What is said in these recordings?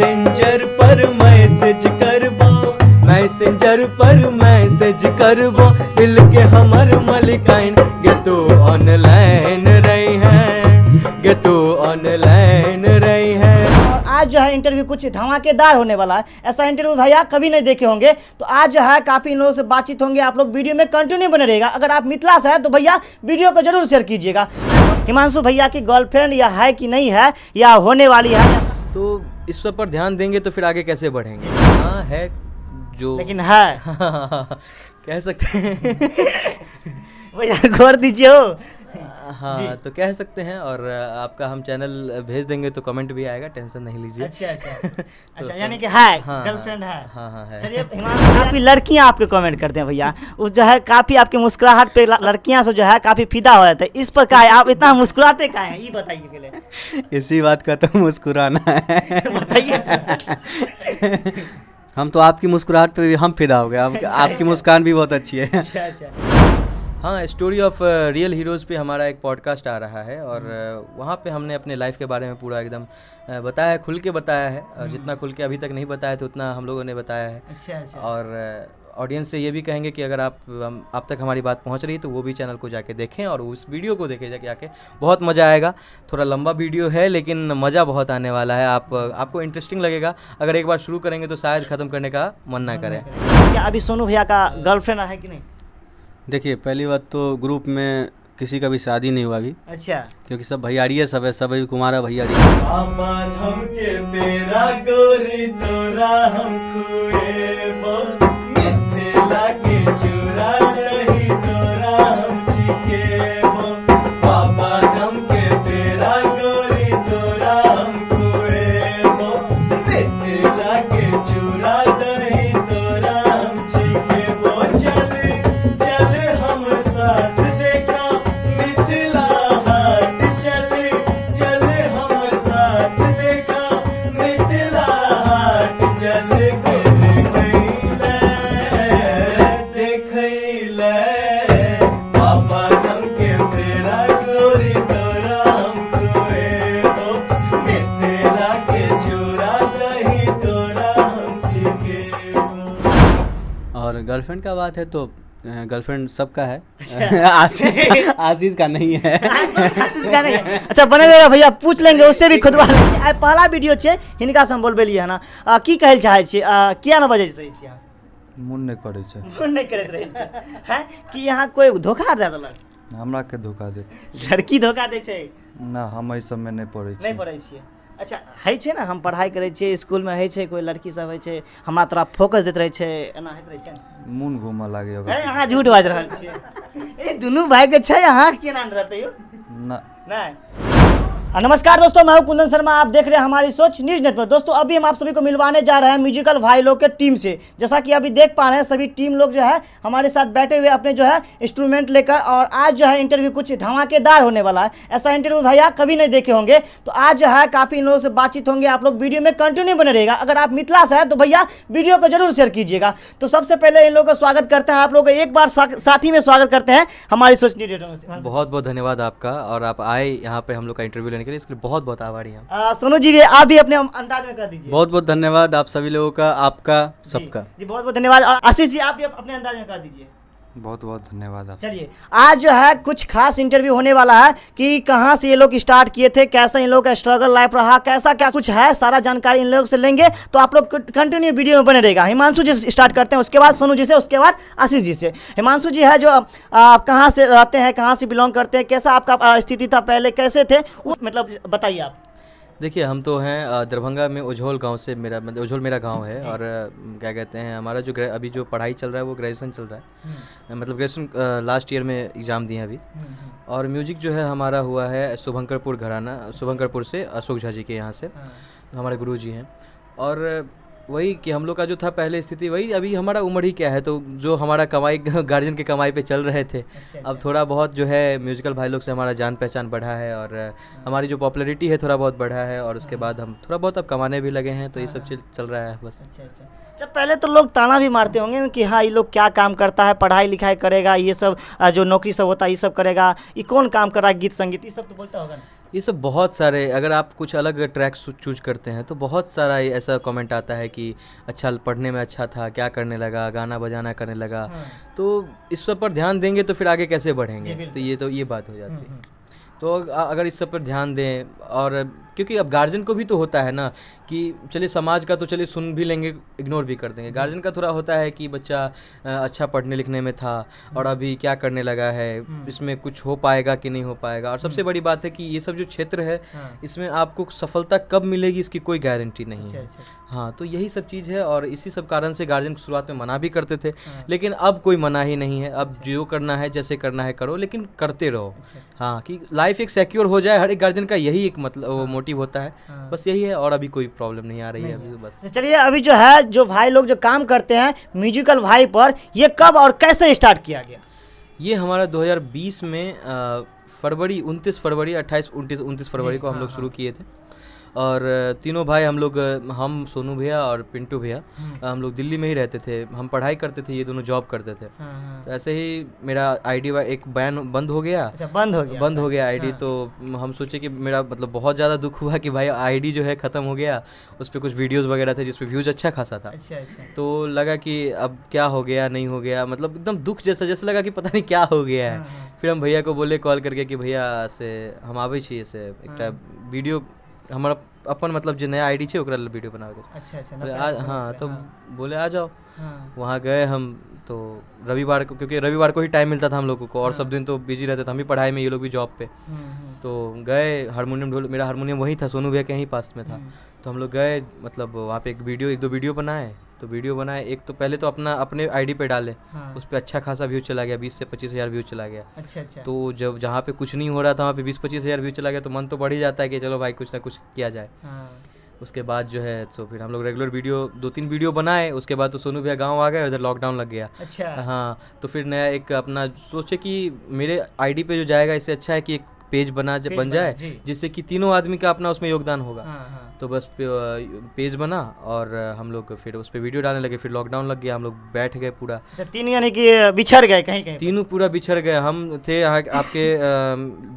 Messenger पर message करबो messenger पर मैसेज करबो दिल के हमर मलिकाइन गे तो ऑनलाइन रही है गे तो ऑनलाइन रही है आज जो है इंटरव्यू कुछ धमाकेदार होने वाला है ऐसा इंटरव्यू भैया कभी नहीं देखे होंगे तो आज जो है काफ़ी इन लोगों से बातचीत होंगे आप लोग वीडियो में कंटिन्यू बने रहेगा अगर आप मिथिला से हैं तो भैया वीडियो को जरूर शेयर कीजिएगा हिमांशु भैया की गर्लफ्रेंड या है कि नहीं है या होने वाली है तो इस सब पर ध्यान देंगे तो फिर आगे कैसे बढ़ेंगे हाँ है जो लेकिन है कह सकते हैं भैया गौर दीजिए हो हाँ तो कह सकते हैं और आपका हम चैनल भेज देंगे तो कमेंट भी आएगा टेंशन नहीं लीजिए अच्छा, अच्छा।, अच्छा, तो अच्छा हाँ, हाँ, हाँ, काफ़ी लड़कियाँ आपके कमेंट करते हैं भैया उस जो है काफ़ी आपकी मुस्कुराहट पे लड़कियाँ से जो है काफ़ी फिदा हो जाते हैं इस पर का आप इतना मुस्कुराते का हैं ये बताइए पहले इसी बात का तो मुस्कुराना है बताइए तो। हम तो आपकी मुस्कुराहट पे भी हम फिदा हो गए आपकी मुस्कान भी बहुत अच्छी है अच्छा हाँ स्टोरी ऑफ रियल हीरोज़ पे हमारा एक पॉडकास्ट आ रहा है और हम्म। uh, वहाँ पे हमने अपने लाइफ के बारे में पूरा एकदम uh, बताया है खुल के बताया है और हम्म। जितना खुल के अभी तक नहीं बताया तो उतना हम लोगों ने बताया है अच्छा अच्छा और ऑडियंस uh, से ये भी कहेंगे कि अगर आप हम आप तक हमारी बात पहुंच रही है तो वो भी चैनल को जाके देखें और उस वीडियो को देखें जाके आके बहुत मज़ा आएगा थोड़ा लंबा वीडियो है लेकिन मज़ा बहुत आने वाला है आप आपको इंटरेस्टिंग लगेगा अगर एक बार शुरू करेंगे तो शायद ख़त्म करने का मन ना करें क्या अभी सोनू भैया का गर्लफ्रेंड है कि नहीं देखिए पहली बात तो ग्रुप में किसी का भी शादी नहीं हुआ अभी अच्छा क्योंकि सब भैयारिये सब है सब कुमार है के बात है तो गर्लफ्रेंड सबका है अच्छा। आशीष आशीष का नहीं है आशीष का नहीं है अच्छा बने रहेगा भैया पूछ लेंगे उससे भी खुद बात आज पहला वीडियो छे हिनका से हम बोलबे लिए है ना आ, की कहल चाहे छे किया ना बजे रही छे मुन नहीं करे छे मुन नहीं करे रही छे है कि यहां कोई धोखा दे देलक हमरा के धोखा दे लड़की धोखा दे छे ना हम ऐसे में नहीं पड़े छे नहीं पड़े छे अच्छा है छै हम पढ़ाई करे स्कूल में है छै लड़की सब है छै तोरा फोकस दैत रहै छै एना होइत अहाँ झूठ बाजि रहल छियै ए दुनू भाइके छै अहाँ केना रहतै यौ नहि नमस्कार दोस्तों मैं हूं कुंदन शर्मा आप देख रहे हैं हमारी सोच न्यूज नेटवर्क दोस्तों अभी हम आप सभी को मिलवाने जा रहे हैं म्यूजिकल भाई लोग के टीम से जैसा कि अभी देख पा रहे हैं सभी टीम लोग जो है हमारे साथ बैठे हुए अपने जो है इंस्ट्रूमेंट लेकर और आज जो है इंटरव्यू कुछ धमाकेदार होने वाला है ऐसा इंटरव्यू भैया कभी नहीं देखे होंगे तो आज जो है काफ़ी इन लोगों से बातचीत होंगे आप लोग वीडियो में कंटिन्यू बने रहेगा अगर आप मिथिला से है तो भैया वीडियो को जरूर शेयर कीजिएगा तो सबसे पहले इन लोगों का स्वागत करते हैं आप लोग एक बार साथ ही में स्वागत करते हैं हमारी सोच न्यूज नेटवर्क बहुत बहुत धन्यवाद आपका और आप आए यहाँ पे हम लोग का इंटरव्यू करने के लिए इसके लिए बहुत बहुत आभारी हम सोनू जी भी आप भी अपने अंदाज में कर दीजिए बहुत बहुत धन्यवाद आप सभी लोगों का आपका सबका जी बहुत बहुत धन्यवाद आशीष जी आप भी अपने अंदाज में कर दीजिए बहुत बहुत धन्यवाद चलिए आज जो है कुछ खास इंटरव्यू होने वाला है कि कहाँ से ये लोग स्टार्ट किए थे कैसा इन लोग का स्ट्रगल लाइफ रहा कैसा क्या कुछ है सारा जानकारी इन लोगों से लेंगे तो आप लोग कंटिन्यू वीडियो में बने रहेगा हिमांशु जी से स्टार्ट करते हैं उसके बाद सोनू जी से उसके बाद आशीष जी से हिमांशु जी है जो आप कहाँ से रहते हैं कहाँ से बिलोंग करते हैं कैसा आपका स्थिति था पहले कैसे थे मतलब बताइए आप देखिए हम तो हैं दरभंगा में उजहोल गांव से मेरा मतलब उजहोल मेरा गांव है और क्या कहते हैं हमारा जो अभी जो पढ़ाई चल रहा है वो ग्रेजुएसन चल रहा है हम्म। मतलब ग्रेजुएसन लास्ट ईयर में एग्ज़ाम दिए हैं अभी हम्म, हम्म। और म्यूज़िक जो है हमारा हुआ है शुभंकरपुर घराना शुभंकरपुर से अशोक झा जी के यहाँ से हाँ। हमारे गुरु जी हैं और वही कि हम लोग का जो था पहले स्थिति वही अभी हमारा उम्र ही क्या है तो जो हमारा कमाई गार्जियन के कमाई पे चल रहे थे अच्छा, अब अच्छा। थोड़ा बहुत जो है म्यूजिकल भाई लोग से हमारा जान पहचान बढ़ा है और हाँ। हमारी जो पॉपुलैरिटी है थोड़ा बहुत बढ़ा है और उसके हाँ। बाद हम थोड़ा बहुत अब कमाने भी लगे हैं तो ये हाँ, सब चीज़ चल रहा है बस अच्छा अच्छा अच्छा पहले तो लोग ताना भी मारते होंगे कि हाँ ये लोग क्या काम करता है पढ़ाई लिखाई करेगा ये सब जो नौकरी सब होता है ये सब करेगा ये कौन काम कर रहा है गीत संगीत ये सब तो बोलता होगा ये सब बहुत सारे अगर आप कुछ अलग ट्रैक चूज करते हैं तो बहुत सारा ऐसा कमेंट आता है कि अच्छा पढ़ने में अच्छा था क्या करने लगा गाना बजाना करने लगा हाँ। तो इस सब पर ध्यान देंगे तो फिर आगे कैसे बढ़ेंगे तो ये तो ये बात हो जाती हम्म, है हम्म। तो अगर इस सब पर ध्यान दें और क्योंकि अब गार्जियन को भी तो होता है ना कि चलिए समाज का तो चलिए सुन भी लेंगे इग्नोर भी कर देंगे गार्जियन का थोड़ा होता है कि बच्चा अच्छा पढ़ने लिखने में था और हम्म। अभी क्या करने लगा है हम्म। इसमें कुछ हो पाएगा कि नहीं हो पाएगा और सबसे हम्म। बड़ी बात है कि ये सब जो क्षेत्र है हाँ। इसमें आपको सफलता कब मिलेगी इसकी कोई गारंटी नहीं अच्छा, है अच्छा, अच्छा। हाँ तो यही सब चीज़ है और इसी सब कारण से गार्जियन शुरुआत में मना भी करते थे हाँ। लेकिन अब कोई मना ही नहीं है अब जो करना है जैसे करना है करो लेकिन करते रहो हाँ कि लाइफ एक सिक्योर हो जाए हर एक गार्जियन का यही एक मतलब मोटिव पॉजिटिव होता है हाँ। बस यही है और अभी कोई प्रॉब्लम नहीं आ रही है अभी बस तो चलिए अभी जो है जो भाई लोग जो काम करते हैं म्यूजिकल भाई पर ये कब और कैसे स्टार्ट किया गया ये हमारा 2020 में फरवरी 29 फरवरी 28 29 29 फरवरी को हम हाँ, लोग शुरू हाँ। किए थे और तीनों भाई हम लोग हम सोनू भैया और पिंटू भैया हम्म। हम लोग दिल्ली में ही रहते थे हम पढ़ाई करते थे ये दोनों जॉब करते थे हाँ, हाँ। तो ऐसे ही मेरा आईडी एक बैन बंद हो गया अच्छा बंद हो गया बंद हो गया आईडी हाँ। तो हम सोचे कि मेरा मतलब बहुत ज़्यादा दुख हुआ कि भाई आईडी जो है ख़त्म हो गया उस पर कुछ वीडियोज़ वगैरह थे जिसपे व्यूज़ अच्छा खासा था अच्छा, अच्छा। तो लगा कि अब क्या हो गया नहीं हो गया मतलब एकदम दुख जैसा जैसे लगा कि पता नहीं क्या हो गया है फिर हम भैया को बोले कॉल करके कि भैया से हम आवे छी एक वीडियो हमारा अपन मतलब जो नया आईडी डी छे वीडियो बनावे अच्छा अच्छा आज आ, हाँ तो हाँ। बोले आ जाओ हाँ। वहाँ गए हम तो रविवार को क्योंकि रविवार को ही टाइम मिलता था हम लोगों को और हाँ। सब दिन तो बिजी रहते थे हम भी पढ़ाई में ये लोग भी जॉब पे हम्म, हम्म। तो गए हारमोनियम ढोल मेरा हारमोनियम वहीं था सोनू भैया के ही पास में था हम्म। तो हम लोग गए मतलब वहाँ पे एक वीडियो एक दो वीडियो बनाए तो वीडियो बनाए एक तो पहले तो अपना अपने आईडी पे डाले हाँ। उस पर अच्छा खासा व्यू चला गया बीस से पच्चीस हज़ार व्यू चला गया अच्छा अच्छा तो जब जहाँ पे कुछ नहीं हो रहा था वहाँ पे बीस पच्चीस हज़ार व्यू चला गया तो मन तो बढ़ ही जाता है कि चलो भाई कुछ ना कुछ किया जाए हाँ। उसके बाद जो है तो फिर हम लोग रेगुलर वीडियो दो तीन वीडियो बनाए उसके बाद तो सोनू भैया गांव आ गए इधर लॉकडाउन लग गया अच्छा हाँ तो फिर नया एक अपना सोचे कि मेरे आईडी पे जो जाएगा इससे अच्छा है कि एक पेज बना पेज बन जाए जिससे कि तीनों आदमी का अपना उसमें योगदान होगा हाँ, हाँ। तो बस पेज बना और हम लोग फिर उस पर वीडियो डालने लगे फिर लॉकडाउन लग गया हम लोग बैठ गए पूरा अच्छा, तीन यानी कि बिछड़ गए कहीं कहीं तीनों पूरा बिछड़ गए हम थे यहाँ आपके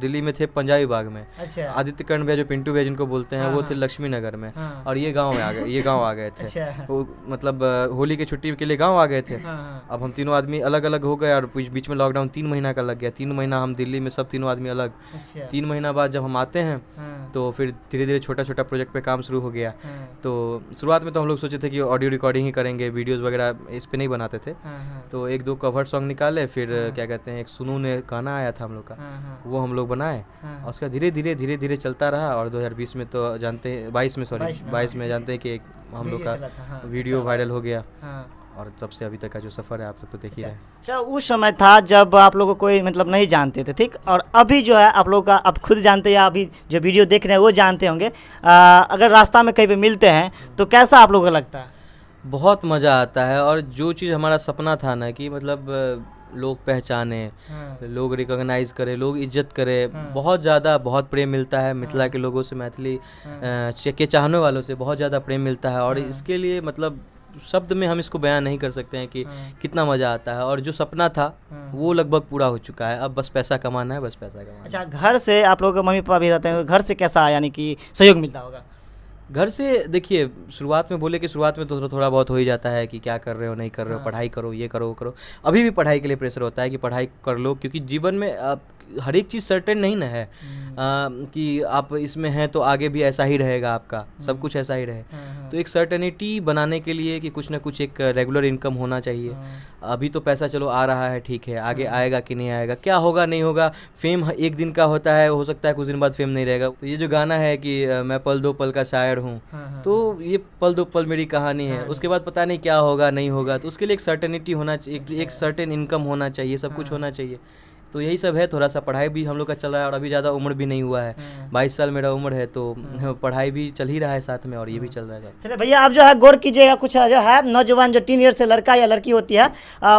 दिल्ली में थे पंजाब विभाग में अच्छा। आदित्य कर्ण भैया जो पिंटू भैया जिनको बोलते हैं हाँ, वो हाँ। थे लक्ष्मी नगर में हाँ। और ये गाँव में आ गए ये गाँव आ गए थे अच्छा। मतलब होली की छुट्टी के लिए गाँव आ गए थे अब हम तीनों आदमी अलग अलग हो गए और बीच में लॉकडाउन तीन महीना का लग गया तीन महीना हम दिल्ली में सब तीनों आदमी अलग अच्छा। अच्छा। तीन महीना बाद जब हम आते हैं हाँ। तो फिर धीरे धीरे छोटा छोटा प्रोजेक्ट पे काम शुरू हो गया हाँ। तो शुरुआत में तो हम लोग सोचे थे कि ऑडियो रिकॉर्डिंग ही करेंगे वीडियोस वगैरह इस पर नहीं बनाते थे हाँ, हाँ। तो एक दो कवर सॉन्ग निकाले फिर हाँ। क्या कहते हैं एक सुनू ने गाना आया था हम लोग का हाँ, वो हम लोग बनाए और उसका धीरे धीरे धीरे धीरे चलता रहा और दो में तो जानते हैं बाईस में सॉरी बाईस में जानते हैं कि एक हम लोग का वीडियो अच्छा। वायरल हो गया और जब से अभी तक का जो सफ़र है आप सब तो देखिए अच्छा, अच्छा उस समय था जब आप लोग को कोई मतलब नहीं जानते थे ठीक और अभी जो है आप लोग का आप खुद जानते हैं या अभी जो वीडियो देख रहे हैं वो जानते होंगे आ, अगर रास्ता में कहीं पे मिलते हैं तो कैसा आप लोगों को लगता है बहुत मज़ा आता है और जो चीज़ हमारा सपना था ना कि मतलब लोग पहचाने हाँ। लोग रिकॉग्नाइज करें लोग इज्जत करें हाँ। बहुत ज़्यादा बहुत प्रेम मिलता है मिथिला हाँ। के लोगों से मैथिली के चाहने वालों से बहुत ज़्यादा प्रेम मिलता है और इसके लिए मतलब शब्द में हम इसको बयान नहीं कर सकते हैं कि हाँ। कितना मज़ा आता है और जो सपना था हाँ। वो लगभग पूरा हो चुका है अब बस पैसा कमाना है बस पैसा कमाना अच्छा घर से आप लोग मम्मी पापा भी रहते हैं घर से कैसा यानी कि सहयोग मिलता होगा घर से देखिए शुरुआत में बोले कि शुरुआत में तो थोड़ा थोड़ा बहुत हो ही जाता है कि क्या कर रहे हो नहीं कर रहे हो हाँ। पढ़ाई करो ये करो वो करो अभी भी पढ़ाई के लिए प्रेशर होता है कि पढ़ाई कर लो क्योंकि जीवन में हर एक चीज़ सर्टेन नहीं ना है हम्म। आ, कि आप इसमें हैं तो आगे भी ऐसा ही रहेगा आपका सब हम्म। कुछ ऐसा ही रहे हाँ, हाँ। तो एक सर्टेनिटी बनाने के लिए कि कुछ ना कुछ एक रेगुलर इनकम होना चाहिए हाँ। अभी तो पैसा चलो आ रहा है ठीक है आगे आएगा कि नहीं आएगा क्या होगा नहीं होगा फेम एक दिन का होता है हो सकता है कुछ दिन बाद फेम नहीं रहेगा तो ये जो गाना है कि मैं पल दो पल का शायर हूँ तो ये पल दो पल मेरी कहानी है उसके बाद पता नहीं क्या होगा नहीं होगा तो उसके लिए एक सर्टेनिटी होना एक सर्टेन अच्छा। इनकम होना चाहिए सब कुछ होना चाहिए तो यही सब है थोड़ा सा पढ़ाई भी हम लोग का चल रहा है और अभी ज़्यादा उम्र भी नहीं हुआ है हम्म। बाईस साल मेरा उम्र है तो हम्म। पढ़ाई भी चल ही रहा है साथ में और ये भी हम्म। चल रहा है चलिए भैया आप जो है गौर कीजिएगा कुछ जो है नौजवान जो टीन ईयर से लड़का या लड़की होती है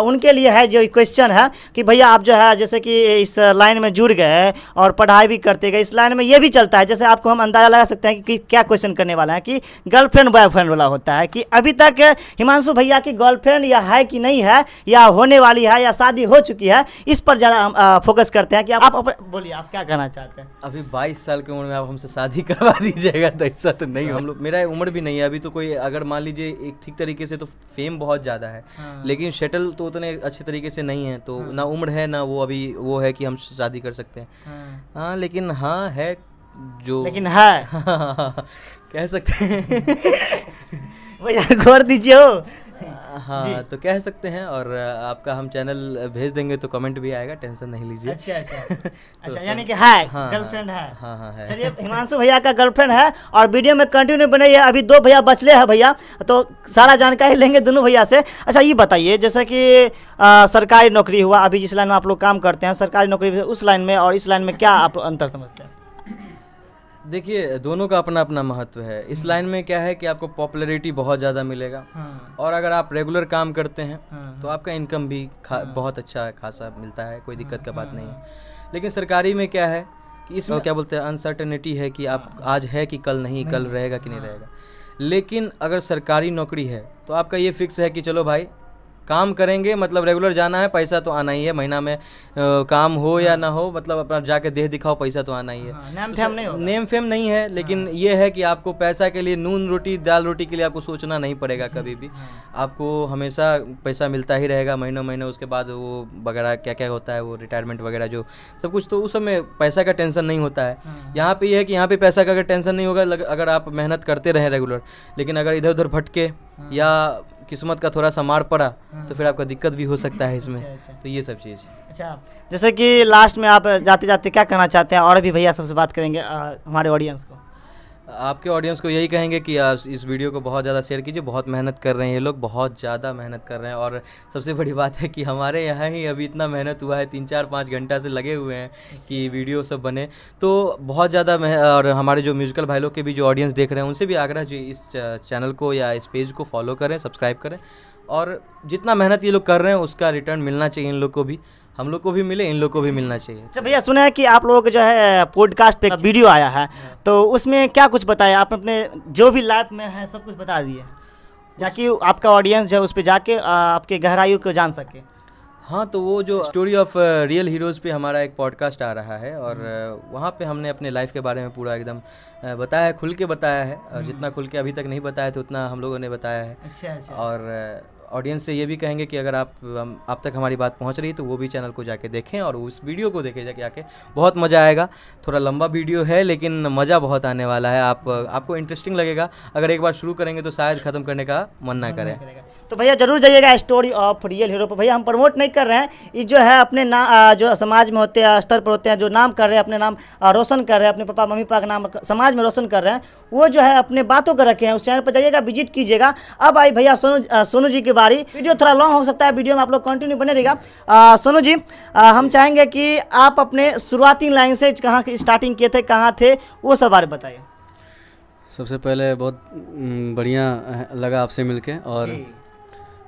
उनके लिए है जो क्वेश्चन है कि भैया आप जो है जैसे कि इस लाइन में जुड़ गए और पढ़ाई भी करते गए इस लाइन में ये भी चलता है जैसे आपको हम अंदाज़ा लगा सकते हैं कि क्या क्वेश्चन करने वाला है कि गर्लफ्रेंड बॉयफ्रेंड वाला होता है कि अभी तक हिमांशु भैया की गर्लफ्रेंड या है कि नहीं है या होने वाली है या शादी हो चुकी है इस पर ज़रा फोकस करते हैं कि आप, आप बोलिए आप क्या कहना चाहते हैं अभी बाईस साल की उम्र में आप हमसे शादी करवा दीजिएगा तो ऐसा तो नहीं हम लोग मेरा उम्र भी नहीं है अभी तो कोई अगर मान लीजिए एक ठीक तरीके से तो फेम बहुत ज़्यादा है हाँ। लेकिन शटल तो उतने अच्छे तरीके से नहीं है तो हाँ। ना उम्र है ना वो अभी वो है कि हम शादी कर सकते हैं हाँ, हाँ लेकिन हाँ है जो लेकिन है कह सकते हैं वो गौर दीजिए हो हाँ तो कह सकते हैं और आपका हम चैनल भेज देंगे तो कमेंट भी आएगा टेंशन नहीं लीजिए अच्छा अच्छा तो अच्छा यानी कि गर्लफ्रेंड हाँ, हाँ। है हाँ हाँ है चलिए हिमांशु भैया का गर्लफ्रेंड है और वीडियो में कंटिन्यू बने अभी दो भैया बचले हैं भैया तो सारा जानकारी लेंगे दोनों भैया से अच्छा ये बताइए जैसे कि सरकारी नौकरी हुआ अभी जिस लाइन में आप लोग काम करते हैं सरकारी नौकरी उस लाइन में और इस लाइन में क्या आप अंतर समझते हैं देखिए दोनों का अपना अपना महत्व है इस हम्म। लाइन में क्या है कि आपको पॉपुलैरिटी बहुत ज़्यादा मिलेगा हाँ। और अगर आप रेगुलर काम करते हैं हाँ।, हाँ। तो आपका इनकम भी खा, हाँ। बहुत अच्छा खासा मिलता है कोई दिक्कत का हाँ, बात हाँ, नहीं है लेकिन सरकारी में क्या है कि इसमें तो क्या बोलते हैं अनसर्टेनिटी है कि आप आज है कि कल नहीं, नहीं। कल रहेगा कि नहीं रहेगा लेकिन अगर सरकारी नौकरी है तो आपका ये फिक्स है कि चलो भाई काम करेंगे मतलब रेगुलर जाना है पैसा तो आना ही है महीना में आ, काम हो या हाँ। ना हो मतलब अपना जाके देह दिखाओ पैसा तो आना ही है हाँ, नेम फेम नहीं नेम फेम नहीं है लेकिन हाँ। ये है कि आपको पैसा के लिए नून रोटी दाल रोटी के लिए आपको सोचना नहीं पड़ेगा कभी हाँ। भी आपको हमेशा पैसा मिलता ही रहेगा महीनों महीनों उसके बाद वो वगैरह क्या क्या होता है वो रिटायरमेंट वगैरह जो सब कुछ तो उस समय पैसा का टेंशन नहीं होता है यहाँ पर यह है कि यहाँ पर पैसा का अगर टेंशन नहीं होगा अगर आप मेहनत करते रहें रेगुलर लेकिन अगर इधर उधर भटके या किस्मत का थोड़ा सा मार पड़ा हाँ। तो फिर आपका दिक्कत भी हो सकता है इसमें अच्छा, अच्छा। तो ये सब चीज़ अच्छा जैसे कि लास्ट में आप जाते जाते क्या कहना चाहते हैं और भी भैया सबसे बात करेंगे हमारे ऑडियंस को आपके ऑडियंस को यही कहेंगे कि आप इस वीडियो को बहुत ज़्यादा शेयर कीजिए बहुत मेहनत कर रहे हैं ये लोग बहुत ज़्यादा मेहनत कर रहे हैं और सबसे बड़ी बात है कि हमारे यहाँ ही अभी इतना मेहनत हुआ है तीन चार पाँच घंटा से लगे हुए हैं कि वीडियो सब बने तो बहुत ज़्यादा और हमारे जो म्यूज़िकल भाई लोग के भी जो ऑडियंस देख रहे हैं उनसे भी आग्रह जो इस चैनल को या इस पेज को फॉलो करें सब्सक्राइब करें और जितना मेहनत ये लोग कर रहे हैं उसका रिटर्न मिलना चाहिए इन लोग को भी हम लोग को भी मिले इन लोग को भी मिलना चाहिए अच्छा भैया सुना है कि आप लोगों का जो है पॉडकास्ट पे वीडियो आया है हाँ। तो उसमें क्या कुछ बताया आप अपने जो भी लाइफ में है सब कुछ बता दिए ताकि आपका ऑडियंस जो है उस पर जाके आपके गहराइयों को जान सके हाँ तो वो जो स्टोरी ऑफ रियल हीरोज़ पे हमारा एक पॉडकास्ट आ रहा है और हम्म। uh, वहाँ पे हमने अपने लाइफ के बारे में पूरा एकदम uh, बताया है खुल के बताया है और हम्म। जितना खुल के अभी तक नहीं बताया था तो उतना हम लोगों ने बताया है अच्छा अच्छा और uh, ऑडियंस से ये भी कहेंगे कि अगर आप आप तक हमारी बात पहुंच रही है तो वो भी चैनल को जाके देखें और उस वीडियो को देखें जाके आके बहुत मज़ा आएगा थोड़ा लंबा वीडियो है लेकिन मज़ा बहुत आने वाला है आप आपको इंटरेस्टिंग लगेगा अगर एक बार शुरू करेंगे तो शायद ख़त्म करने का मन ना करें तो भैया जरूर जाइएगा स्टोरी ऑफ रियल हीरो पर भैया हम प्रमोट नहीं कर रहे हैं ये जो है अपने ना जो समाज में होते हैं स्तर पर होते हैं जो नाम कर रहे हैं अपने नाम रोशन कर रहे हैं अपने पापा मम्मी पापा का नाम समाज में रोशन कर रहे हैं वो जो है अपने बातों को रखे हैं उस चैनल पर जाइएगा विजिट कीजिएगा अब आई भैया सोनू सोनू जी की बारी वीडियो थोड़ा लॉन्ग हो सकता है वीडियो में आप लोग कंटिन्यू बने रहेगा सोनू जी हम चाहेंगे कि आप अपने शुरुआती लाइन से कहाँ स्टार्टिंग किए थे कहाँ थे वो सब बारे बताइए सबसे पहले बहुत हम्म, बढ़िया लगा आपसे मिलके और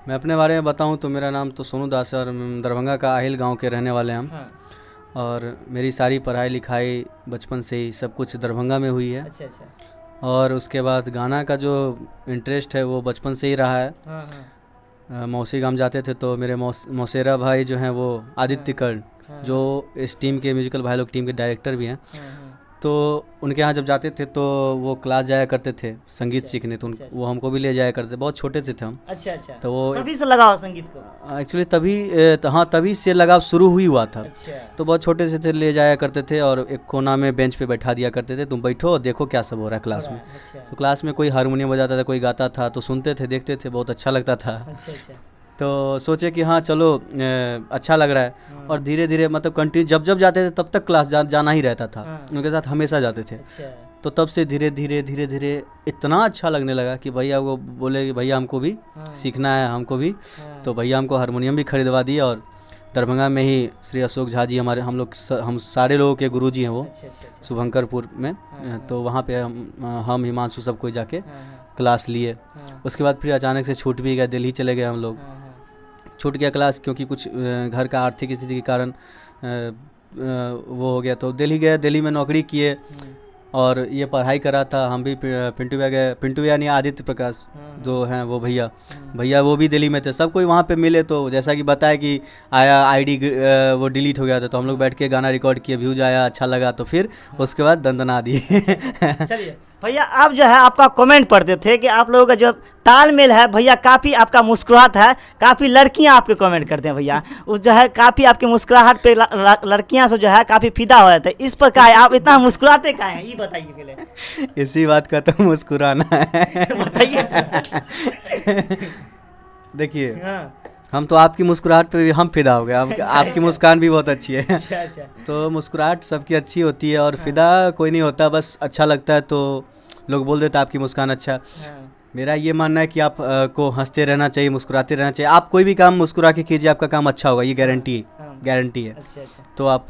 मैं अपने बारे में बताऊं तो मेरा नाम तो सोनू दास है और दरभंगा का आहिल गांव के रहने वाले हम हाँ। और मेरी सारी पढ़ाई लिखाई बचपन से ही सब कुछ दरभंगा में हुई है अच्छा अच्छा और उसके बाद गाना का जो इंटरेस्ट है वो बचपन से ही रहा है हाँ, हाँ। मौसी गांव जाते थे तो मेरे मौसेरा भाई जो हैं वो आदित्य हाँ, कर्ण जो इस टीम के म्यूजिकल भाई लोग टीम के डायरेक्टर भी हैं तो उनके यहाँ जब जाते थे तो वो क्लास जाया करते थे संगीत अच्छा, सीखने तो उन, अच्छा, अच्छा। वो हमको भी ले जाया करते थे बहुत छोटे से थे हम अच्छा अच्छा तो वो तभी से लगाव संगीत को एक्चुअली तभी हाँ तभी से लगाव शुरू हुई हुआ था अच्छा। तो बहुत छोटे से थे ले जाया करते थे और एक कोना में बेंच पे बैठा दिया करते थे तुम बैठो और देखो क्या सब हो रहा है क्लास में तो क्लास में कोई हारमोनियम बजाता था कोई गाता था तो सुनते थे देखते थे बहुत अच्छा लगता था तो सोचे कि हाँ चलो अच्छा लग रहा है हाँ। और धीरे धीरे मतलब कंटिन्यू जब जब जाते थे तब तक क्लास जा, जाना ही रहता था हाँ। उनके साथ हमेशा जाते थे अच्छा। तो तब से धीरे धीरे धीरे धीरे इतना अच्छा लगने लगा कि भैया वो बोले कि भैया हमको भी हाँ। सीखना है हमको भी तो भैया हमको हारमोनियम भी खरीदवा दिया और दरभंगा में ही श्री अशोक झा जी हमारे हम लोग हम सारे लोगों के गुरु जी हैं वो अच्छा, अच्छा, शुभंकरपुर में तो वहाँ पे हम हम हिमांशु सब कोई जाके क्लास लिए उसके बाद फिर अचानक से छूट भी गए दिल्ली चले गए हम लोग छूट गया क्लास क्योंकि कुछ घर का आर्थिक स्थिति के कारण वो हो गया तो दिल्ली गए दिल्ली में नौकरी किए हम्म। और ये पढ़ाई करा था हम भी पिंटू भैया गए पिंटू भैया नहीं आदित्य प्रकाश हम्म। जो हैं वो भैया हम्म। भैया वो भी दिल्ली में थे सब कोई वहाँ पे मिले तो जैसा कि बताया कि आया आईडी वो डिलीट हो गया था तो हम लोग बैठ के गाना रिकॉर्ड किए व्यूज आया अच्छा लगा तो फिर हाँ। उसके बाद दंदना दिए भैया आप जो है आपका कमेंट पढ़ते थे कि आप लोगों का जो तालमेल है भैया काफ़ी आपका मुस्कुराहट है काफ़ी लड़कियां आपके कमेंट करते हैं भैया उस जो है काफ़ी आपकी मुस्कुराहट पे लड़कियां से जो है काफ़ी फिदा हो जाते हैं इस पर का आप इतना मुस्कुराते का हैं ये बताइए पहले इसी बात का तो मुस्कुराना है बताइए देखिए हाँ। हम तो आपकी मुस्कुराहट पे भी हम फिदा हो गए आप, अच्छा, आपकी अच्छा। मुस्कान भी बहुत अच्छी है चा, अच्छा, चा। तो मुस्कुराहट सबकी अच्छी होती है और हाँ। फिदा कोई नहीं होता बस अच्छा लगता है तो लोग बोल देते आपकी मुस्कान अच्छा हाँ। मेरा ये मानना है कि आप को हंसते रहना चाहिए मुस्कुराते रहना चाहिए आप कोई भी काम मुस्कुरा के कीजिए आपका काम अच्छा होगा ये गारंटी है गारंटी है अच्छा अच्छा तो आप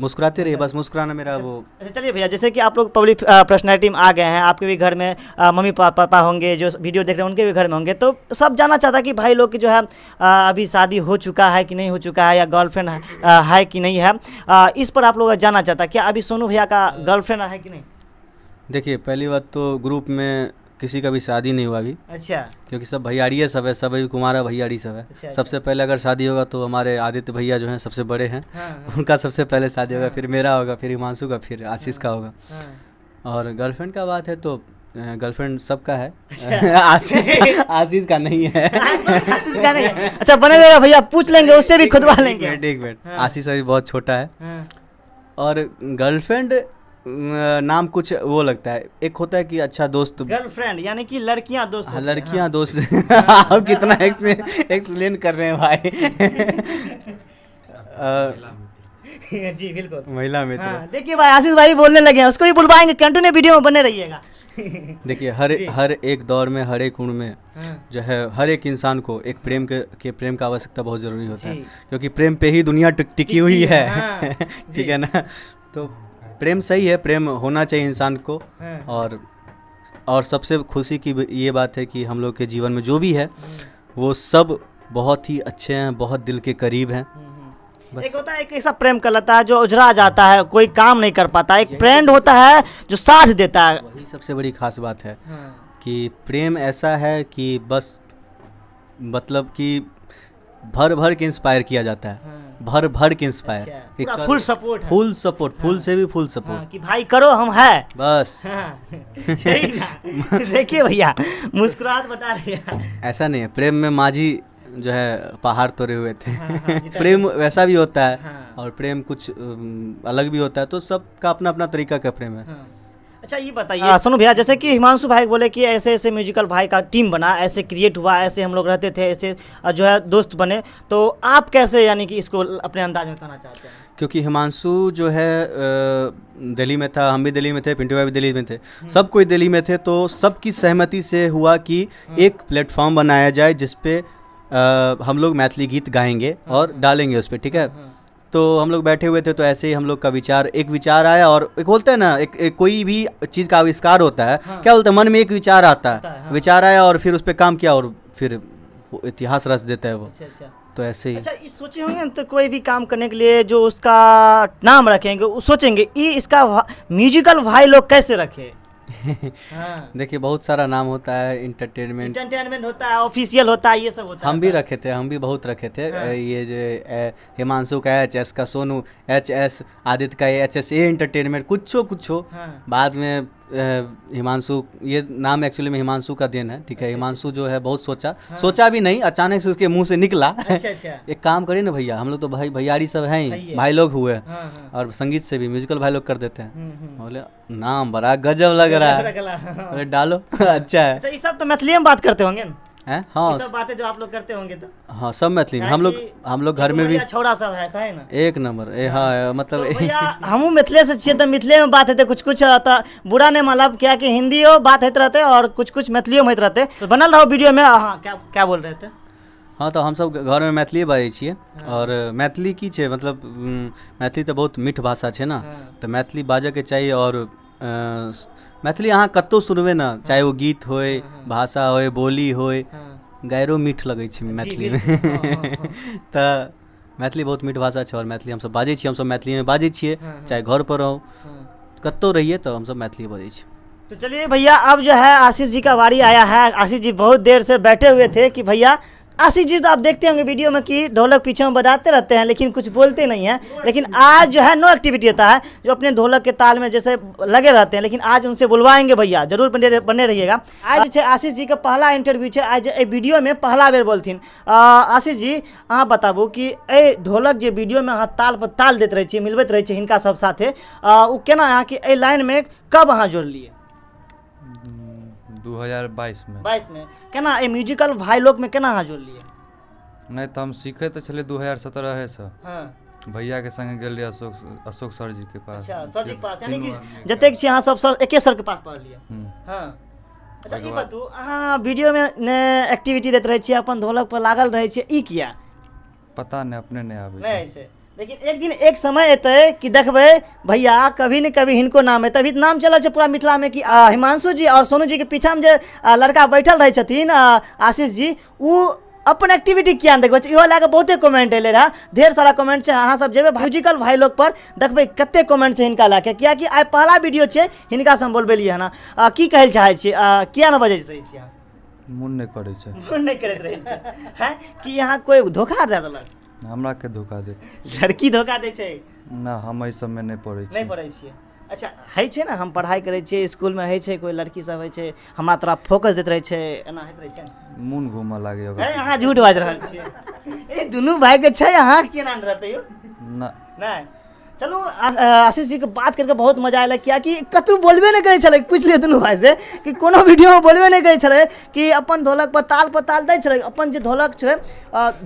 मुस्कुराते रहिए बस मुस्कुराना मेरा अच्छा, वो अच्छा चलिए भैया जैसे कि आप लोग पब्लिक पर्सनैलिटी में आ गए हैं आपके भी घर में मम्मी पापा होंगे जो वीडियो देख रहे हैं उनके भी घर में होंगे तो सब जानना चाहता है कि भाई लोग की जो है अभी शादी हो चुका है कि नहीं हो चुका है या गर्लफ्रेंड है कि नहीं है इस पर आप लोग जानना चाहता है क्या अभी सोनू भैया का गर्लफ्रेंड है कि नहीं देखिए पहली बात तो ग्रुप में किसी का भी शादी नहीं हुआ अभी अच्छा क्योंकि सब भैयारिये सब है सभी कुमारा भैयारी सब है अच्छा, सबसे अच्छा। पहले अगर शादी होगा तो हमारे आदित्य भैया जो हैं सबसे बड़े हैं हाँ, हाँ, उनका सबसे पहले शादी होगा हाँ। फिर मेरा होगा फिर हिमांशु का फिर आशीष का हाँ, होगा हाँ। और गर्लफ्रेंड का बात है तो गर्लफ्रेंड सबका है अच्छा। आशीष आशीष का नहीं है आशीष का नहीं है अच्छा बने रहेगा भैया पूछ लेंगे उससे भी खुदवा लेंगे एक मिनट आशीष अभी बहुत छोटा है और गर्लफ्रेंड नाम कुछ वो लगता है एक होता है कि अच्छा दोस्त गर्लफ्रेंड यानी कि लड़कियां दोस्त हाँ, लड़कियां हाँ। दोस्त आप कितना एक्सप्लेन कर रहे हैं भाई जी बिल्कुल महिला मित्र हाँ, देखिए भाई आशीष भाई बोलने लगे हैं उसको भी बुलवाएंगे कंटिन्यू वीडियो में बने रहिएगा देखिए हर हर एक दौर में हर एक उम्र में हाँ। जो है हर एक इंसान को एक प्रेम के, के प्रेम का आवश्यकता बहुत ज़रूरी होता है क्योंकि प्रेम पे ही दुनिया टिकी हुई है हाँ। ठीक है ना तो प्रेम सही है प्रेम होना चाहिए इंसान को हाँ। और और सबसे खुशी की ये बात है कि हम लोग के जीवन में जो भी है हाँ। वो सब बहुत ही अच्छे हैं बहुत दिल के करीब हैं हाँ, बस। एक होता है एक ऐसा प्रेम कर लेता है जो उजरा जाता है कोई काम नहीं कर पाता एक फ्रेंड होता है जो साथ देता है वही सबसे बड़ी खास बात है कि प्रेम ऐसा है कि बस मतलब कि भर भर के इंस्पायर किया जाता है हाँ। भर भर के इंस्पायर अच्छा। Full support full support full से भी फुल सपोर्ट हाँ, कि भाई करो हम है बस हाँ। देखिए भैया मुस्कुराहट बता रहे ऐसा नहीं है प्रेम में माजी जो है पहाड़ तोड़े हुए थे हाँ, हाँ, प्रेम वैसा भी होता है हाँ, और प्रेम कुछ अलग भी होता है तो सबका अपना अपना तरीका का प्रेम है हाँ, अच्छा ये बताइए हाँ, सोनू भैया जैसे कि हिमांशु भाई बोले कि ऐसे ऐसे म्यूजिकल भाई का टीम बना ऐसे क्रिएट हुआ ऐसे हम लोग रहते थे ऐसे जो है दोस्त बने तो आप कैसे यानी कि इसको अपने अंदाज में कहना चाहते हैं क्योंकि हिमांशु जो है दिल्ली में था हम भी दिल्ली में थे पिंटू भाई भी दिल्ली में थे हम्म। सब कोई दिल्ली में थे तो सबकी सहमति से हुआ कि हम्म। एक प्लेटफॉर्म बनाया जाए जिसपे हम लोग मैथिली गीत गाएंगे हम्म। और डालेंगे उस पर ठीक है तो हम लोग बैठे हुए थे तो ऐसे ही हम लोग का विचार एक विचार आया और एक बोलते हैं ना एक, एक कोई भी चीज़ का आविष्कार होता है हाँ। क्या बोलते हैं मन में एक विचार आता है हाँ। विचार आया और फिर उस पर काम किया और फिर इतिहास रच देता है वो अच्छा, अच्छा। तो ऐसे ही अच्छा इस सोचे होंगे तो कोई भी काम करने के लिए जो उसका नाम रखेंगे सोचेंगे ये इसका म्यूजिकल भाई लोग कैसे रखे हाँ। देखिए बहुत सारा नाम होता है इंटरटेनमेंट इंटरटेनमेंट होता है ऑफिशियल होता है ये सब होता हम है भी रखे थे हम भी बहुत रखे थे हाँ। ये जो हिमांशु का एच एस का सोनू एच एस आदित्य का एच एस ए इंटरटेनमेंट कुछ हो कुछ हो हाँ। बाद में हिमांशु ये नाम एक्चुअली में हिमांशु का देन है ठीक है अच्छा, अच्छा। हिमांशु जो है बहुत सोचा हाँ। सोचा भी नहीं अचानक से उसके मुंह से निकला अच्छा, अच्छा। एक काम करे ना भैया हम लोग तो भाई भैयारी सब हैं है। भाई लोग हुए हाँ, हाँ। और संगीत से भी म्यूजिकल भाई लोग कर देते हैं हम्म, हम्म। बोले नाम बड़ा गजब लग रहा है अरे डालो अच्छा है अच्छा, सब तो मैथिली में बात करते होंगे हाँ सब बातें जो आप लोग करते होंगे तो हाँ सब मैथिली में हम लोग हम लोग घर तो में भी छोड़ा सब है है ना एक नंबर हाँ, हाँ मतलब तो मिथिले से तो मिथिले में बात हेतु कुछ कुछ बुरा नहीं मतलब क्या कि हिंदी बात होते रहते और कुछ कुछ मैथिलियो में रहते बनल रहो वीडियो में हाँ क्या क्या बोल रहे थे हाँ तो हम सब घर में मैथिली बाजै छे हाँ। और मैथिली की छे मतलब मैथिली तो बहुत मीठ भाषा छे ना तो मैथिली बाजे के चाहिए और मैथिली अहाँ कतौ सुनबे ना चाहे ओ गीत होय भाषा होय बोली होय गायरो मीठ लगै छै में तऽ मैथिली बहुत मीठ भाषा छै आओर मैथिली हमसभ बाजै छियै हमसभ मैथिलीमे बाजै छियै चाहे पर रहौँ कतौ रहिए तो हम सब मैथिली बजे तो चलिए भैया अब जो है आशीष जी का बारी आया है आशीष जी बहुत देर से बैठे हुए थे कि भैया आशीष जी तो आप देखते होंगे वीडियो में कि ढोलक पीछे में बजाते रहते हैं लेकिन कुछ बोलते नहीं हैं लेकिन आज जो है नो एक्टिविटी होता है जो अपने ढोलक के ताल में जैसे लगे रहते हैं लेकिन आज उनसे बुलवाएंगे भैया जरूर बने बने रहिएगा आज है आशीष जी का पहला इंटरव्यू है आज ए वीडियो में पहला बेर बोलथिन आशीष जी अहाँ बताबू कि ए ढोलक जो वीडियो में अहाँ ताल पर ताल देते रहे मिलबत रहे हिनका सब साथे आ, केना अहाँ कि ए लाइन में कब अहाँ जोड़ लिए में में केना ए म्यूजिकल भाई लोग में केना अहाँ जोड़ लिए नहीं तो हम सीखे तो छे दू हजार सत्रह से हाँ। भैया के संगे गेल अशोक अशोक सर जी के पास अच्छा सर जी के पास यानी कि जतेक छी सब सर एके सर के पास पढ़लिए हम्म। हाँ अच्छा ई वीडियो में एक्टिविटी देते रहे छी अपन ढोलक पर लागल रहे छी ई किया पता नहीं अपने नहीं आबे छै लेकिन एक दिन एक समय एत कि देखे भैया कभी न कभी हिनको नाम है अभी नाम चल पूरा पूरा में कि हिमांशु जी और सोनू जी के पीछा में लड़का बैठल रहै आशीष जी उ अपन एक्टिविटी किया देखो इो लैके बहुत कमेंट कमेन्ट रहा ढेर सारा है छै अहाँसभ जेबै म्यूजिकल लोग पर देखे कते कमेंट है हिंदा लैके कऽ कि आई पहला वीडियो हिंदा से हम बोलबेलियै हन की कि लए चाहै छियै किया ना बजे रहै छियै मोन नहि करै छै मोन कि यहाँ कोई धोखा दे देलक हमरा के धोखा देत लड़की धोखा दै छै ना हम एहि सबमे नहि पढ़ै छियै नहि पढ़ै छियै अच्छा होइ छै ने हम पढ़ाइ करै छियै इसकुलमे होइ छै कोइ लड़की सब होइ छै हमरा तोरा फोकस दैत रहै छै एना होइत रहै छै मोन घूमऽ लागै ओकर अहाँ झूठ बाजि रहल छियै ए दुनू भाइके छै अहाँ केना रहतै यौ नहि चलो आशीष जी के बात करके बहुत मजा आया क्या कि कतु बोलबे नहीं करे छे कुछ ले दुनू भाई से कि कोनो वीडियो में बोलबे नहीं करे छे कि अपन ढोलक पर ताल पर ताल दै छे अपन जो ढोलक छे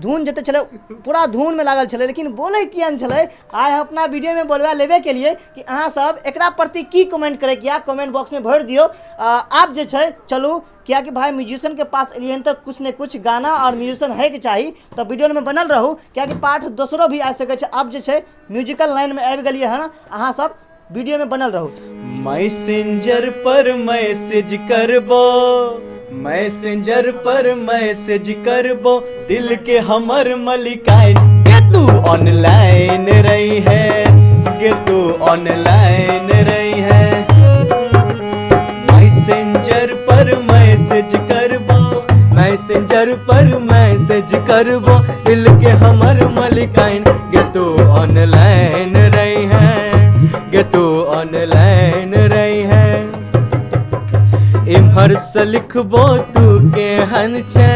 धुन जते छे पूरा धुन में लागल छे लेकिन बोले किए नहीं आज अपना वीडियो में बोलवा लेबे के लिए कि अहाँ सब एकरा प्रति की कमेंट करे या कमेंट बॉक्स में भर दियो आप जे छे चलू क्या कि भाई म्यूजिशियन के पास एलियन तक कुछ ने कुछ गाना और म्यूजिशियन है कि चाहिए तो वीडियो में बनल रहू क्या कि पार्ट दोसरो भी आ सके अब जो है म्यूजिकल लाइन में आबि गलिए है ना अहाँ सब वीडियो में बनल रहू मैसेंजर पर मैसेज करबो मैसेंजर पर मैसेज करबो दिल के हमर मलिकाइन के तू ऑनलाइन रही है के तू ऑनलाइन स्वेटर पर मैसेज करबो दिल के हमर मलिकाइन गे तो ऑनलाइन रही है गे तो ऑनलाइन रही है इम्हर से लिखबो तू के हन छे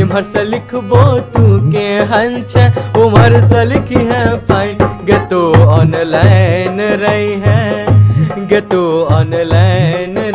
इम्हर से लिखबो तू के हन छे उम्हर से लिखी है फाइन गे तो ऑनलाइन रही है गे तो ऑनलाइन